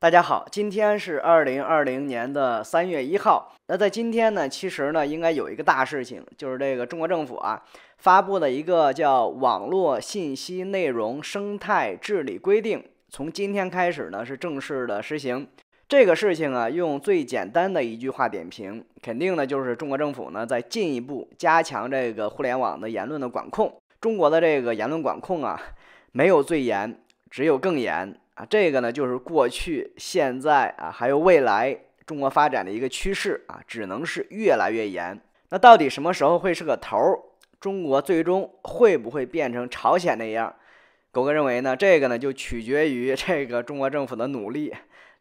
大家好，今天是二零二零年的三月一号。那在今天呢，其实呢，应该有一个大事情，就是这个中国政府啊发布了一个叫《网络信息内容生态治理规定》，从今天开始呢是正式的实行。这个事情啊，用最简单的一句话点评，肯定呢就是中国政府呢在进一步加强这个互联网的言论的管控。中国的这个言论管控啊，没有最严，只有更严。啊，这个呢就是过去、现在啊，还有未来中国发展的一个趋势啊，只能是越来越严。那到底什么时候会是个头儿？中国最终会不会变成朝鲜那样？狗哥认为呢，这个呢就取决于这个中国政府的努力，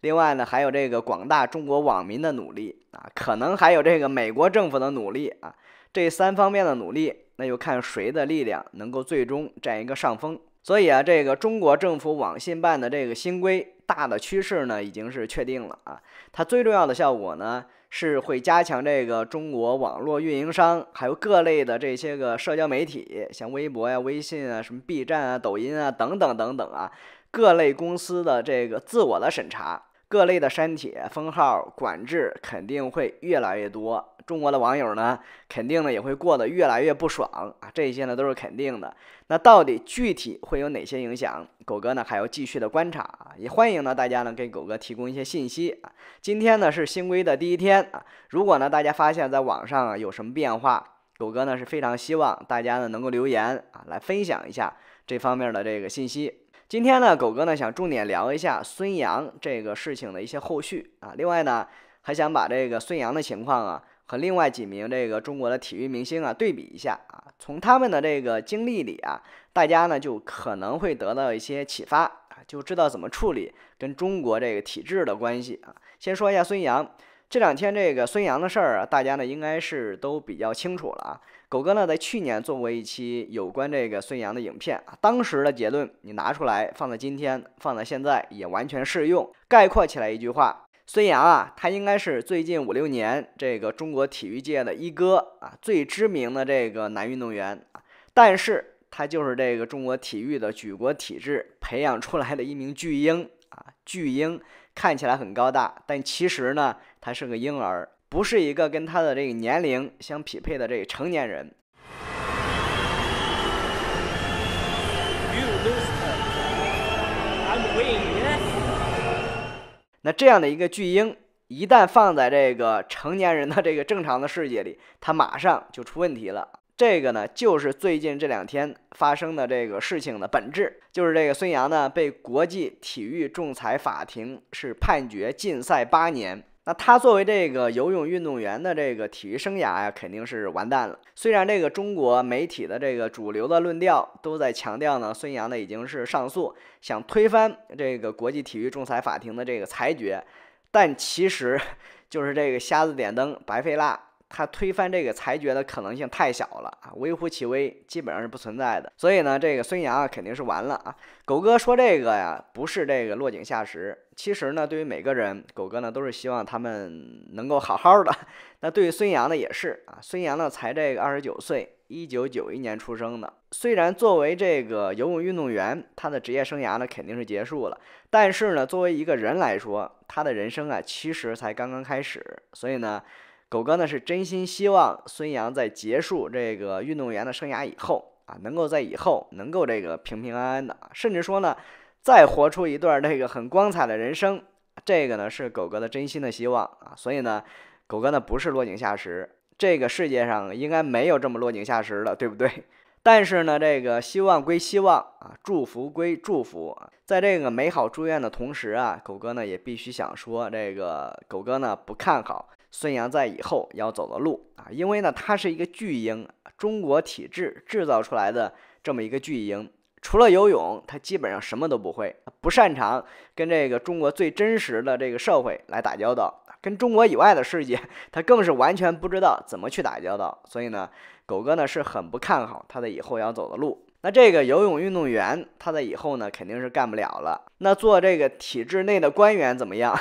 另外呢还有这个广大中国网民的努力啊，可能还有这个美国政府的努力啊，这三方面的努力，那就看谁的力量能够最终占一个上风。所以啊，这个中国政府网信办的这个新规，大的趋势呢已经是确定了啊。它最重要的效果呢是会加强这个中国网络运营商，还有各类的这些个社交媒体，像微博呀、微信啊、什么 B 站啊、抖音啊等等等等啊，各类公司的这个自我的审查、各类的删帖、封号管制肯定会越来越多。中国的网友呢，肯定呢也会过得越来越不爽啊！这些呢都是肯定的。那到底具体会有哪些影响？狗哥呢还要继续的观察啊！也欢迎呢大家呢给狗哥提供一些信息啊！今天呢是新规的第一天啊，如果呢大家发现在网上啊有什么变化，狗哥呢是非常希望大家呢能够留言啊，来分享一下这方面的这个信息。今天呢，狗哥呢想重点聊一下孙杨这个事情的一些后续啊。另外呢，还想把这个孙杨的情况啊。和另外几名这个中国的体育明星啊对比一下啊，从他们的这个经历里啊，大家呢就可能会得到一些启发啊，就知道怎么处理跟中国这个体制的关系啊。先说一下孙杨，这两天这个孙杨的事儿啊，大家呢应该是都比较清楚了啊。狗哥呢在去年做过一期有关这个孙杨的影片啊，当时的结论你拿出来放在今天，放在现在也完全适用。概括起来一句话。孙杨啊，他应该是最近五六年这个中国体育界的一哥啊，最知名的这个男运动员啊。但是他就是这个中国体育的举国体制培养出来的一名巨婴啊，巨婴看起来很高大，但其实呢，他是个婴儿，不是一个跟他的这个年龄相匹配的这个成年人。那这样的一个巨婴，一旦放在这个成年人的这个正常的世界里，他马上就出问题了。这个呢，就是最近这两天发生的这个事情的本质，就是这个孙杨呢被国际体育仲裁法庭是判决禁赛八年。那他作为这个游泳运动员的这个体育生涯呀，肯定是完蛋了。虽然这个中国媒体的这个主流的论调都在强调呢，孙杨呢已经是上诉，想推翻这个国际体育仲裁法庭的这个裁决，但其实 就是这个瞎子点灯，白费蜡。他推翻这个裁决的可能性太小了啊，微乎其微，基本上是不存在的。所以呢，这个孙杨啊肯定是完了啊。狗哥说这个呀，不是这个落井下石。其实呢，对于每个人，狗哥呢都是希望他们能够好好的。那对于孙杨呢，也是啊。孙杨呢才这个二十九岁，一九九一年出生的。虽然作为这个游泳运动员，他的职业生涯呢肯定是结束了，但是呢，作为一个人来说，他的人生啊其实才刚刚开始。所以呢。狗哥呢是真心希望孙杨在结束这个运动员的生涯以后啊，能够在以后能够这个平平安安的，甚至说呢，再活出一段这个很光彩的人生。这个呢是狗哥的真心的希望啊。所以呢，狗哥呢不是落井下石，这个世界上应该没有这么落井下石的，对不对？但是呢，这个希望归希望啊，祝福归祝福，在这个美好祝愿的同时啊，狗哥呢也必须想说，这个狗哥呢不看好。孙杨在以后要走的路啊，因为呢，他是一个巨婴，中国体制制造出来的这么一个巨婴，除了游泳，他基本上什么都不会，不擅长跟这个中国最真实的这个社会来打交道，跟中国以外的世界，他更是完全不知道怎么去打交道。所以呢，狗哥呢是很不看好他的以后要走的路。那这个游泳运动员，他在以后呢肯定是干不了了。那做这个体制内的官员怎么样？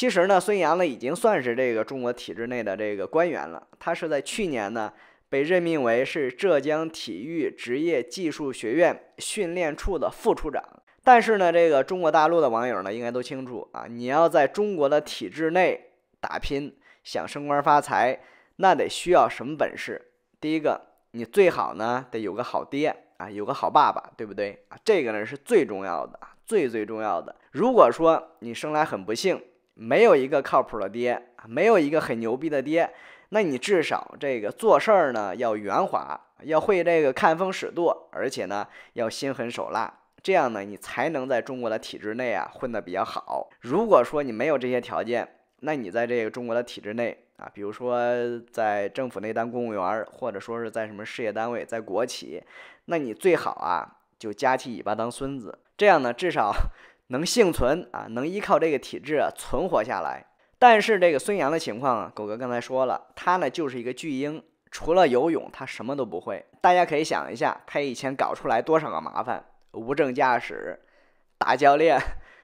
其实呢，孙杨呢已经算是这个中国体制内的这个官员了。他是在去年呢被任命为是浙江体育职业技术学院训练处的副处长。但是呢，这个中国大陆的网友呢应该都清楚啊，你要在中国的体制内打拼，想升官发财，那得需要什么本事？第一个，你最好呢得有个好爹啊，有个好爸爸，对不对啊？这个呢是最重要的，最最重要的。如果说你生来很不幸，没有一个靠谱的爹，没有一个很牛逼的爹，那你至少这个做事儿呢要圆滑，要会这个看风使舵，而且呢要心狠手辣，这样呢你才能在中国的体制内啊混得比较好。如果说你没有这些条件，那你在这个中国的体制内啊，比如说在政府内当公务员，或者说是在什么事业单位、在国企，那你最好啊就夹起尾巴当孙子，这样呢至少。能幸存啊，能依靠这个体制啊存活下来。但是这个孙杨的情况啊，狗哥刚才说了，他呢就是一个巨婴，除了游泳他什么都不会。大家可以想一下，他以前搞出来多少个麻烦，无证驾驶，打教练，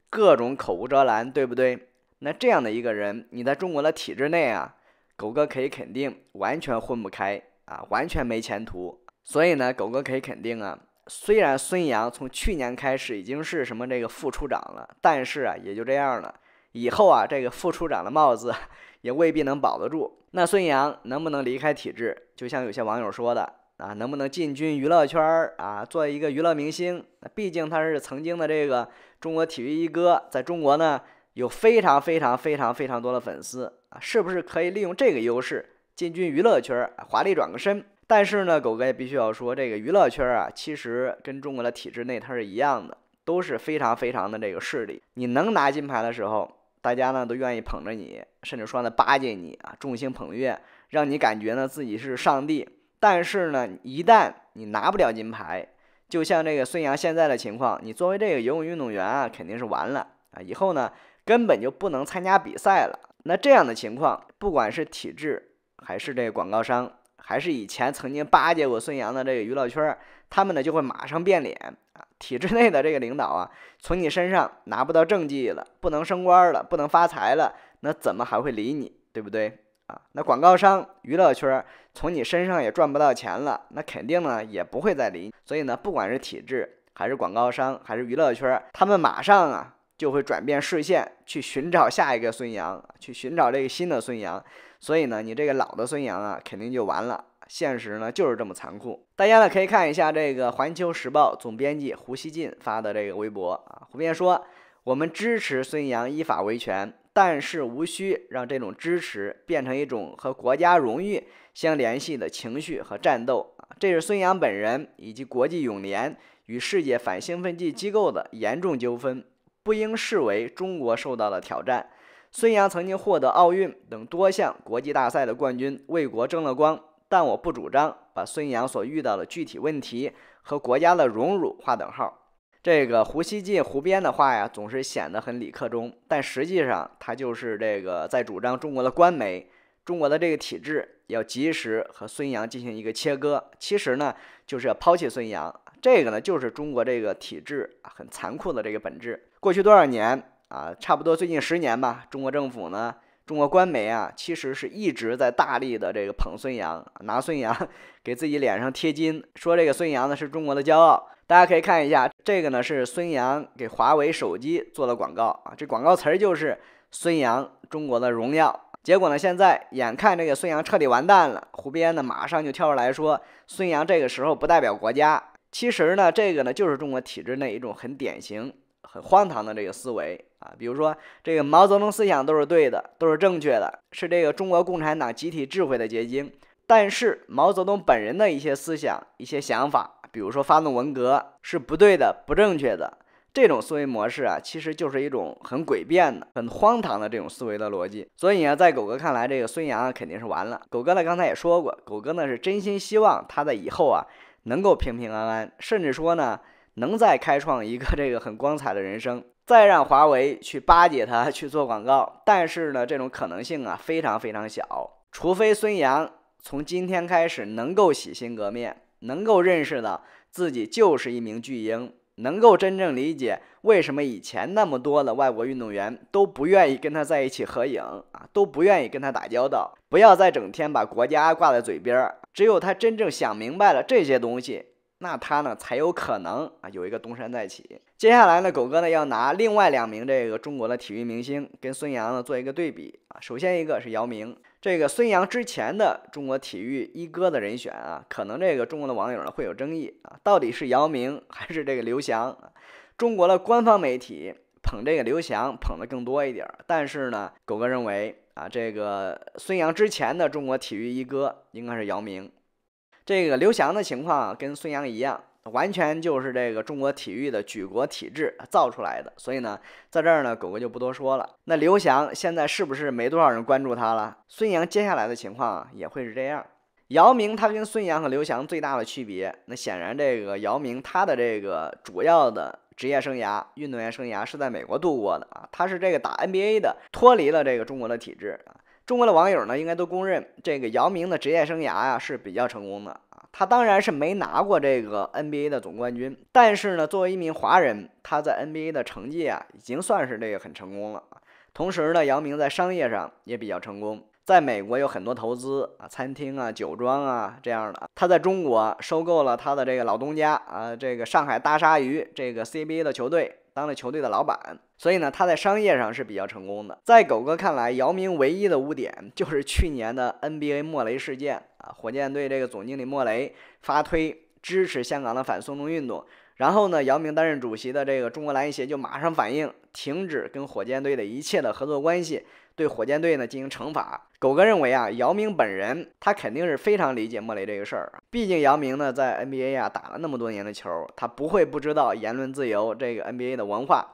各种口无遮拦，对不对？那这样的一个人，你在中国的体制内啊，狗哥可以肯定，完全混不开啊，完全没前途。所以呢，狗哥可以肯定啊。虽然孙杨从去年开始已经是什么这个副处长了，但是啊，也就这样了。以后啊，这个副处长的帽子也未必能保得住。那孙杨能不能离开体制？就像有些网友说的啊，能不能进军娱乐圈啊，做一个娱乐明星？毕竟他是曾经的这个中国体育一哥，在中国呢有非常非常非常非常多的粉丝啊，是不是可以利用这个优势进军娱乐圈，华丽转个身？但是呢，狗哥也必须要说，这个娱乐圈啊，其实跟中国的体制内它是一样的，都是非常非常的这个势力。你能拿金牌的时候，大家呢都愿意捧着你，甚至说呢巴结你啊，众星捧月，让你感觉呢自己是上帝。但是呢，一旦你拿不了金牌，就像这个孙杨现在的情况，你作为这个游泳运动员啊，肯定是完了啊，以后呢根本就不能参加比赛了。那这样的情况，不管是体制还是这个广告商。还是以前曾经巴结过孙杨的这个娱乐圈他们呢就会马上变脸啊！体制内的这个领导啊，从你身上拿不到政绩了，不能升官了，不能发财了，那怎么还会理你，对不对啊？那广告商、娱乐圈从你身上也赚不到钱了，那肯定呢也不会再理。所以呢，不管是体制还是广告商还是娱乐圈，他们马上啊。就会转变视线，去寻找下一个孙杨，去寻找这个新的孙杨。所以呢，你这个老的孙杨啊，肯定就完了。现实呢就是这么残酷。大家呢可以看一下这个《环球时报》总编辑胡锡进发的这个微博啊，胡编说：“我们支持孙杨依法维权，但是无需让这种支持变成一种和国家荣誉相联系的情绪和战斗。”这是孙杨本人以及国际泳联与世界反兴奋剂机构的严重纠纷。不应视为中国受到了挑战。孙杨曾经获得奥运等多项国际大赛的冠军，为国争了光。但我不主张把孙杨所遇到的具体问题和国家的荣辱划等号。这个胡锡进、胡编的话呀，总是显得很理克中，但实际上他就是这个在主张中国的官媒、中国的这个体制要及时和孙杨进行一个切割。其实呢，就是要抛弃孙杨。这个呢，就是中国这个体制很残酷的这个本质。过去多少年啊？差不多最近十年吧。中国政府呢，中国官媒啊，其实是一直在大力的这个捧孙杨，拿孙杨给自己脸上贴金，说这个孙杨呢是中国的骄傲。大家可以看一下，这个呢是孙杨给华为手机做的广告啊，这广告词儿就是“孙杨，中国的荣耀”。结果呢，现在眼看这个孙杨彻底完蛋了，胡编呢马上就跳出来，说孙杨这个时候不代表国家。其实呢，这个呢就是中国体制内一种很典型。很荒唐的这个思维啊，比如说这个毛泽东思想都是对的，都是正确的，是这个中国共产党集体智慧的结晶。但是毛泽东本人的一些思想、一些想法，比如说发动文革是不对的、不正确的。这种思维模式啊，其实就是一种很诡辩的、很荒唐的这种思维的逻辑。所以呢，在狗哥看来，这个孙杨肯定是完了。狗哥呢刚才也说过，狗哥呢是真心希望他在以后啊能够平平安安，甚至说呢。能再开创一个这个很光彩的人生，再让华为去巴结他去做广告，但是呢，这种可能性啊非常非常小，除非孙杨从今天开始能够洗心革面，能够认识到自己就是一名巨婴，能够真正理解为什么以前那么多的外国运动员都不愿意跟他在一起合影啊，都不愿意跟他打交道，不要再整天把国家挂在嘴边儿，只有他真正想明白了这些东西。那他呢才有可能啊有一个东山再起。接下来呢，狗哥呢要拿另外两名这个中国的体育明星跟孙杨呢做一个对比。首先一个是姚明，这个孙杨之前的中国体育一哥的人选啊，可能这个中国的网友呢会有争议啊，到底是姚明还是这个刘翔？中国的官方媒体捧这个刘翔捧的更多一点，但是呢，狗哥认为啊，这个孙杨之前的中国体育一哥应该是姚明。这个刘翔的情况跟孙杨一样，完全就是这个中国体育的举国体制造出来的。所以呢，在这儿呢，狗哥就不多说了。那刘翔现在是不是没多少人关注他了？孙杨接下来的情况也会是这样。姚明他跟孙杨和刘翔最大的区别，那显然这个姚明他的这个主要的职业生涯、运动员生涯是在美国度过的啊，他是这个打 NBA 的，脱离了这个中国的体制啊。中国的网友呢，应该都公认这个姚明的职业生涯呀是比较成功的啊。他当然是没拿过这个 NBA 的总冠军，但是呢，作为一名华人，他在 NBA 的成绩啊已经算是这个很成功了。同时呢，姚明在商业上也比较成功，在美国有很多投资啊，餐厅啊、酒庄啊这样的。他在中国收购了他的这个老东家啊，这个上海大鲨鱼这个 CBA 的球队，当了球队的老板。所以呢，他在商业上是比较成功的。在狗哥看来，姚明唯一的污点就是去年的 NBA 莫雷事件啊。火箭队这个总经理莫雷发推支持香港的反送中运动，然后呢，姚明担任主席的这个中国篮协就马上反应，停止跟火箭队的一切的合作关系，对火箭队呢进行惩罚。狗哥认为啊，姚明本人他肯定是非常理解莫雷这个事儿毕竟姚明呢在 NBA 呀打了那么多年的球，他不会不知道言论自由这个 NBA 的文化。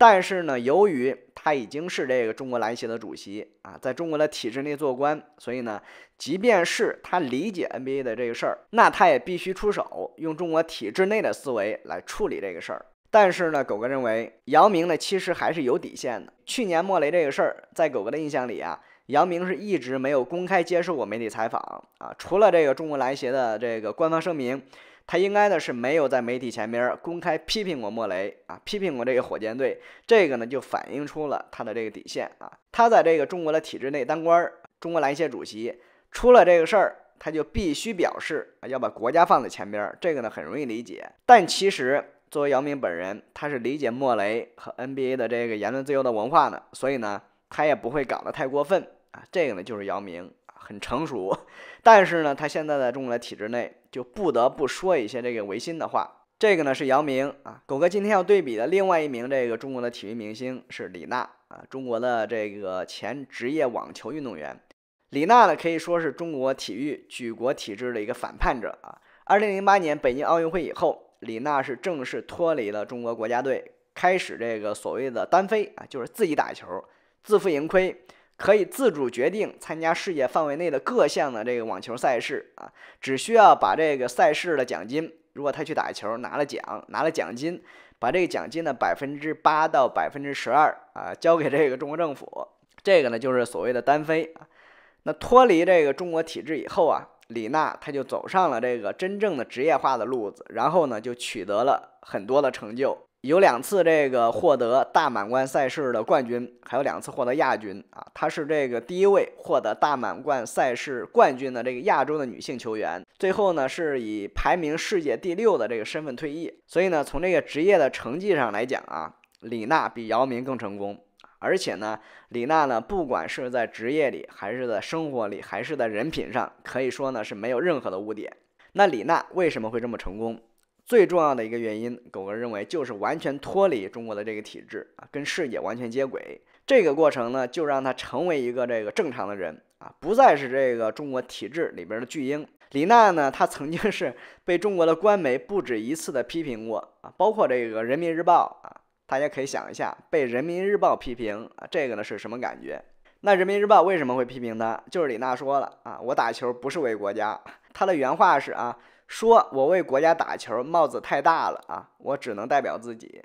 但是呢，由于他已经是这个中国篮协的主席啊，在中国的体制内做官，所以呢，即便是他理解 NBA 的这个事儿，那他也必须出手，用中国体制内的思维来处理这个事儿。但是呢，狗哥认为，姚明呢其实还是有底线的。去年莫雷这个事儿，在狗哥的印象里啊，姚明是一直没有公开接受过媒体采访啊，除了这个中国篮协的这个官方声明。他应该呢是没有在媒体前边公开批评过莫雷啊，批评过这个火箭队，这个呢就反映出了他的这个底线啊。他在这个中国的体制内当官，中国篮协主席出了这个事儿，他就必须表示啊要把国家放在前边，这个呢很容易理解。但其实作为姚明本人，他是理解莫雷和 NBA 的这个言论自由的文化的，所以呢他也不会搞得太过分啊。这个呢就是姚明。很成熟，但是呢，他现在在中国的体制内就不得不说一些这个违心的话。这个呢是姚明啊，狗哥今天要对比的另外一名这个中国的体育明星是李娜啊，中国的这个前职业网球运动员。李娜呢可以说是中国体育举国体制的一个反叛者啊。二零零八年北京奥运会以后，李娜是正式脱离了中国国家队，开始这个所谓的单飞啊，就是自己打球，自负盈亏。可以自主决定参加世界范围内的各项的这个网球赛事啊，只需要把这个赛事的奖金，如果他去打球拿了奖拿了奖金，把这个奖金的百分之八到百分之十二啊交给这个中国政府，这个呢就是所谓的单飞啊。那脱离这个中国体制以后啊，李娜她就走上了这个真正的职业化的路子，然后呢就取得了很多的成就。有两次这个获得大满贯赛事的冠军，还有两次获得亚军啊。她是这个第一位获得大满贯赛事冠军的这个亚洲的女性球员。最后呢，是以排名世界第六的这个身份退役。所以呢，从这个职业的成绩上来讲啊，李娜比姚明更成功。而且呢，李娜呢，不管是在职业里，还是在生活里，还是在人品上，可以说呢是没有任何的污点。那李娜为什么会这么成功？最重要的一个原因，狗哥认为就是完全脱离中国的这个体制啊，跟世界完全接轨。这个过程呢，就让他成为一个这个正常的人啊，不再是这个中国体制里边的巨婴。李娜呢，她曾经是被中国的官媒不止一次的批评过啊，包括这个人民日报啊。大家可以想一下，被人民日报批评啊，这个呢是什么感觉？那人民日报为什么会批评她？就是李娜说了啊，我打球不是为国家。她的原话是啊。说：“我为国家打球帽子太大了啊，我只能代表自己。”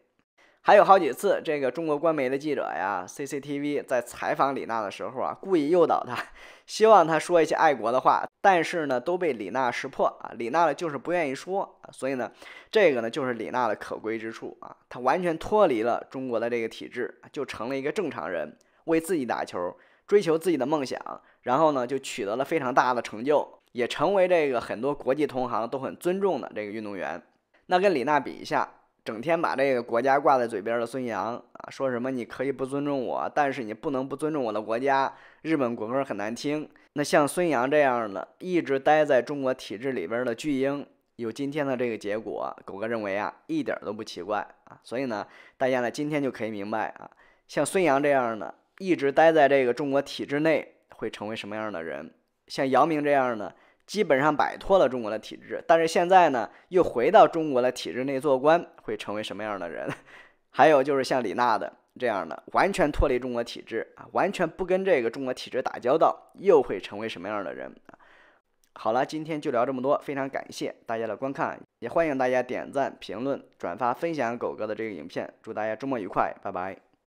还有好几次，这个中国官媒的记者呀，CCTV 在采访李娜的时候啊，故意诱导她，希望她说一些爱国的话，但是呢，都被李娜识破啊。李娜呢，就是不愿意说，所以呢，这个呢，就是李娜的可贵之处啊。她完全脱离了中国的这个体制，就成了一个正常人，为自己打球，追求自己的梦想，然后呢，就取得了非常大的成就。也成为这个很多国际同行都很尊重的这个运动员。那跟李娜比一下，整天把这个国家挂在嘴边的孙杨啊，说什么你可以不尊重我，但是你不能不尊重我的国家。日本国歌很难听。那像孙杨这样的，一直待在中国体制里边的巨婴，有今天的这个结果，狗哥认为啊，一点都不奇怪啊。所以呢，大家呢今天就可以明白啊，像孙杨这样的，一直待在这个中国体制内，会成为什么样的人？像姚明这样的。基本上摆脱了中国的体制，但是现在呢，又回到中国的体制内做官，会成为什么样的人？还有就是像李娜的这样的，完全脱离中国体制啊，完全不跟这个中国体制打交道，又会成为什么样的人？好了，今天就聊这么多，非常感谢大家的观看，也欢迎大家点赞、评论、转发、分享狗哥的这个影片。祝大家周末愉快，拜拜。